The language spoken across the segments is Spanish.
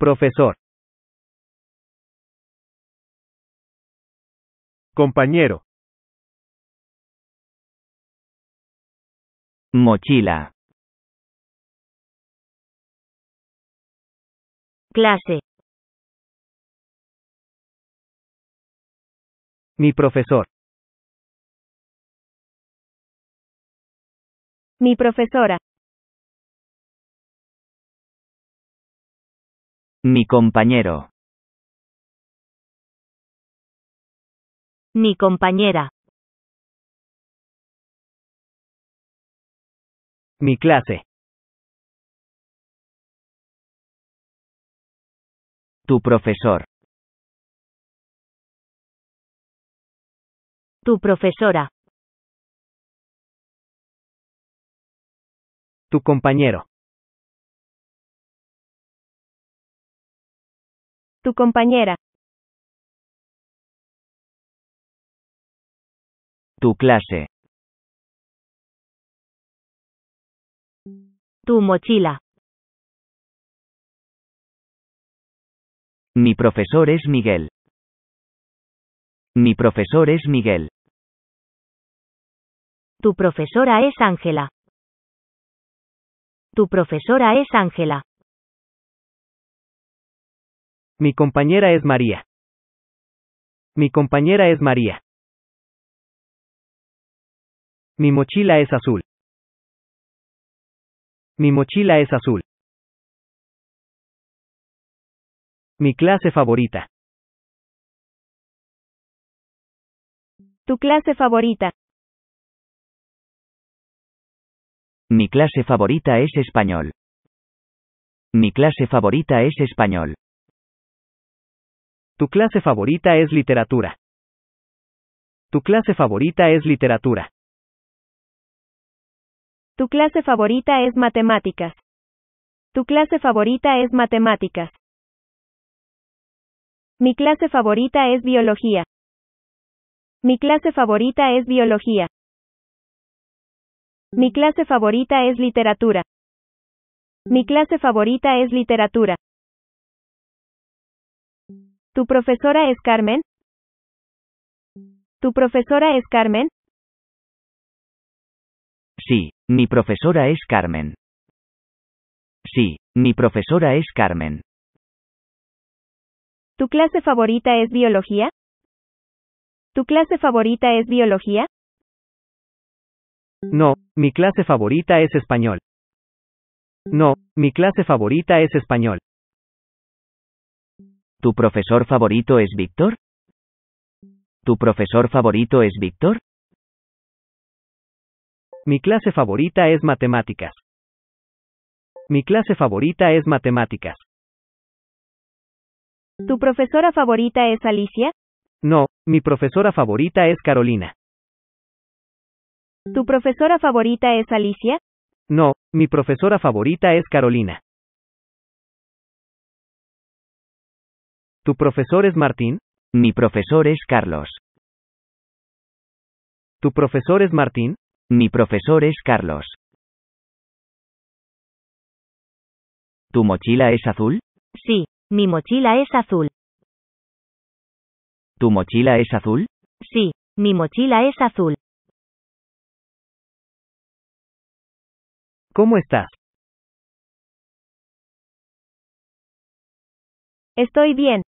Profesor. Compañero. Mochila. Clase. Mi profesor. Mi profesora. Mi compañero. Mi compañera. Mi clase. Tu profesor. Tu profesora. Tu compañero. tu compañera. Tu clase. Tu mochila. Mi profesor es Miguel. Mi profesor es Miguel. Tu profesora es Ángela. Tu profesora es Ángela. Mi compañera es María. Mi compañera es María. Mi mochila es azul. Mi mochila es azul. Mi clase favorita. Tu clase favorita. Mi clase favorita es español. Mi clase favorita es español. Tu clase favorita es literatura. Tu clase favorita es literatura. Tu clase favorita es matemáticas. Tu clase favorita es matemáticas. Mi clase favorita es biología. Mi clase favorita es biología. Mi clase favorita es literatura. Mi clase favorita es literatura. ¿Tu profesora es Carmen? ¿Tu profesora es Carmen? Sí, mi profesora es Carmen. Sí, mi profesora es Carmen. ¿Tu clase favorita es biología? ¿Tu clase favorita es biología? No, mi clase favorita es español. No, mi clase favorita es español. ¿Tu profesor favorito es Víctor? ¿Tu profesor favorito es Víctor? Mi clase favorita es matemáticas. Mi clase favorita es matemáticas. ¿Tu profesora favorita es Alicia? No, mi profesora favorita es Carolina. ¿Tu profesora favorita es Alicia? No, mi profesora favorita es Carolina. ¿Tu profesor es Martín? Mi profesor es Carlos. ¿Tu profesor es Martín? Mi profesor es Carlos. ¿Tu mochila es azul? Sí, mi mochila es azul. ¿Tu mochila es azul? Sí, mi mochila es azul. ¿Cómo estás? Estoy bien.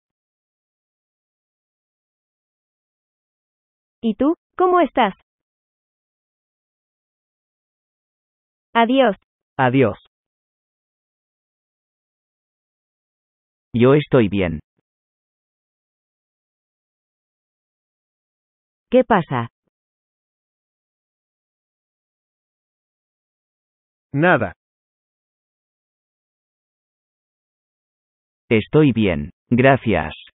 ¿Y tú, cómo estás? Adiós. Adiós. Yo estoy bien. ¿Qué pasa? Nada. Estoy bien, gracias.